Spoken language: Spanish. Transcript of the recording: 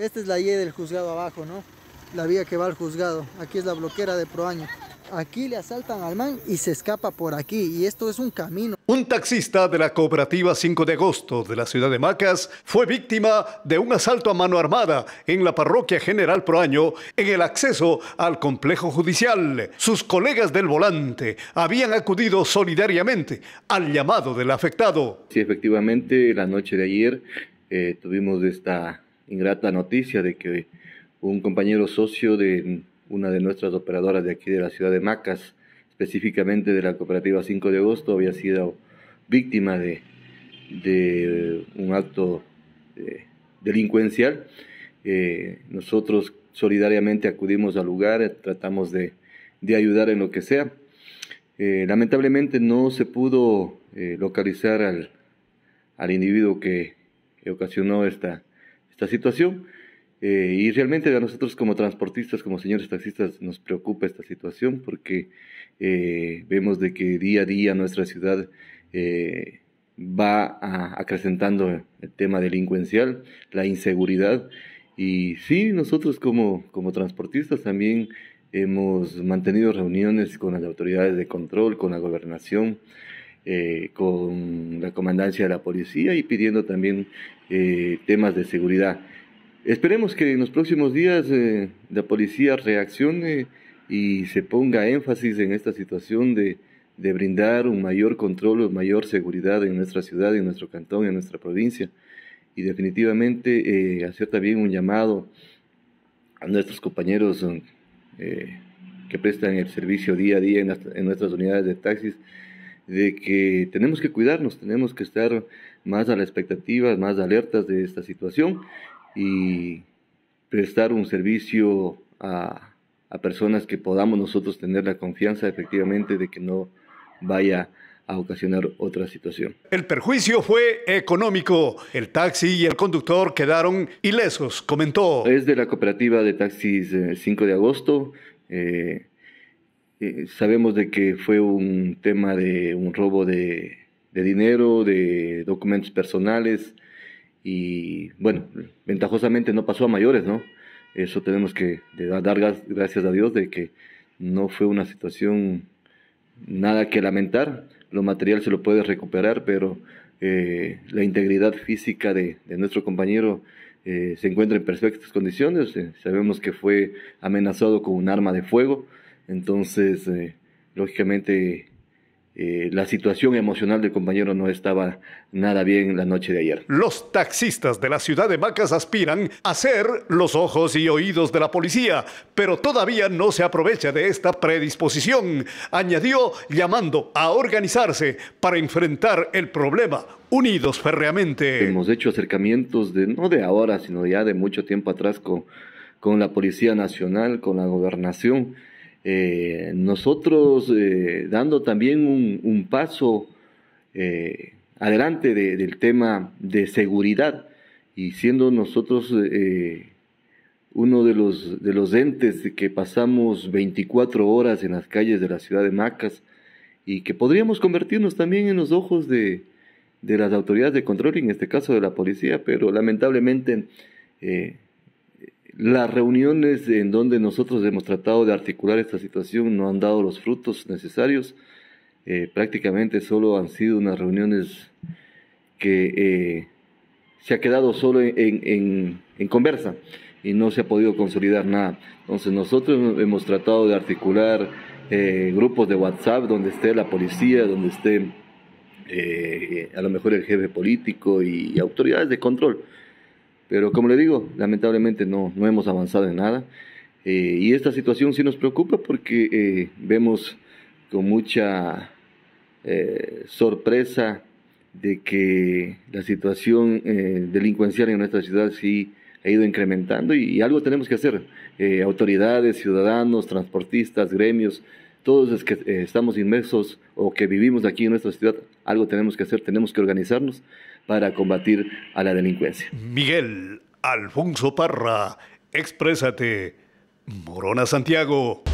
Esta es la IE del juzgado abajo, ¿no? La vía que va al juzgado. Aquí es la bloquera de Proaño. Aquí le asaltan al man y se escapa por aquí. Y esto es un camino. Un taxista de la cooperativa 5 de agosto de la ciudad de Macas fue víctima de un asalto a mano armada en la parroquia General Proaño en el acceso al complejo judicial. Sus colegas del volante habían acudido solidariamente al llamado del afectado. Sí, efectivamente, la noche de ayer eh, tuvimos esta ingrata noticia de que un compañero socio de una de nuestras operadoras de aquí de la ciudad de Macas, específicamente de la cooperativa 5 de agosto, había sido víctima de, un acto eh, delincuencial. Eh, nosotros solidariamente acudimos al lugar, tratamos de, ayudar en lo que sea. Eh, lamentablemente no se pudo localizar al individuo que ocasionó esta, situación. Eh, y realmente a nosotros como transportistas, como señores taxistas, nos preocupa esta situación porque eh, vemos de que día a día nuestra ciudad eh, va acrecentando el tema delincuencial, la inseguridad. Y sí, nosotros como, como transportistas también hemos mantenido reuniones con las autoridades de control, con la gobernación. con la comandancia de la policía y pidiendo también eh, temas de seguridad. Esperemos que en los próximos días eh, la policía reaccione y se ponga énfasis en esta situación de, de brindar un mayor control, una mayor seguridad en nuestra ciudad, en nuestro cantón, en nuestra provincia. Y definitivamente eh, hacer también un llamado a nuestros compañeros que prestan el servicio día a día en, en nuestras unidades de taxis, de que tenemos que cuidarnos, tenemos que estar más a las expectativas, más alertas de esta situación y prestar un servicio a, personas que podamos nosotros tener la confianza efectivamente de que no vaya a ocasionar otra situación. El perjuicio fue económico. El taxi y el conductor quedaron ilesos, comentó. Es de la cooperativa de taxis 5 eh, de agosto. Eh, eh, sabemos de que fue un tema de un robo de de dinero, de documentos personales y bueno, ventajosamente no pasó a mayores, ¿no? Eso tenemos que dar gracias a Dios de que no fue una situación nada que lamentar, lo material se lo puede recuperar, pero eh, la integridad física de, nuestro compañero eh, se encuentra en perfectas condiciones, eh, sabemos que fue amenazado con un arma de fuego, entonces lógicamente eh, la situación emocional del compañero no estaba nada bien la noche de ayer. Los taxistas de la ciudad de Macas aspiran a ser los ojos y oídos de la policía, pero todavía no se aprovecha de esta predisposición, añadió llamando a organizarse para enfrentar el problema. Unidos férreamente. Hemos hecho acercamientos de no de ahora, sino ya de mucho tiempo atrás con la Policía Nacional, con la Gobernación, eh, nosotros eh, dando también un, un paso eh, adelante del tema de seguridad y siendo nosotros eh, uno de los, de los entes que pasamos 24 horas en las calles de la ciudad de Macas y que podríamos convertirnos también en los ojos de, de las autoridades de control, y en este caso de la policía, pero lamentablemente eh, las reuniones en donde nosotros hemos tratado de articular esta situación no han dado los frutos necesarios. Eh, prácticamente solo han sido unas reuniones que eh, se ha quedado solo en, conversa y no se ha podido consolidar nada. Entonces nosotros hemos tratado de articular eh, grupos de WhatsApp donde esté la policía, donde esté a lo mejor el jefe político y autoridades de control pero como le digo, lamentablemente no, no hemos avanzado en nada. Eh, y esta situación sí nos preocupa porque eh, vemos con mucha eh, sorpresa de que la situación delincuencial en nuestra ciudad sí ha ido incrementando y algo tenemos que hacer. autoridades, ciudadanos, transportistas, gremios, todos los que eh, estamos inmersos o que vivimos aquí en nuestra ciudad, algo tenemos que hacer, tenemos que organizarnos para combatir a la delincuencia. Miguel Alfonso Parra, exprésate. Morona Santiago.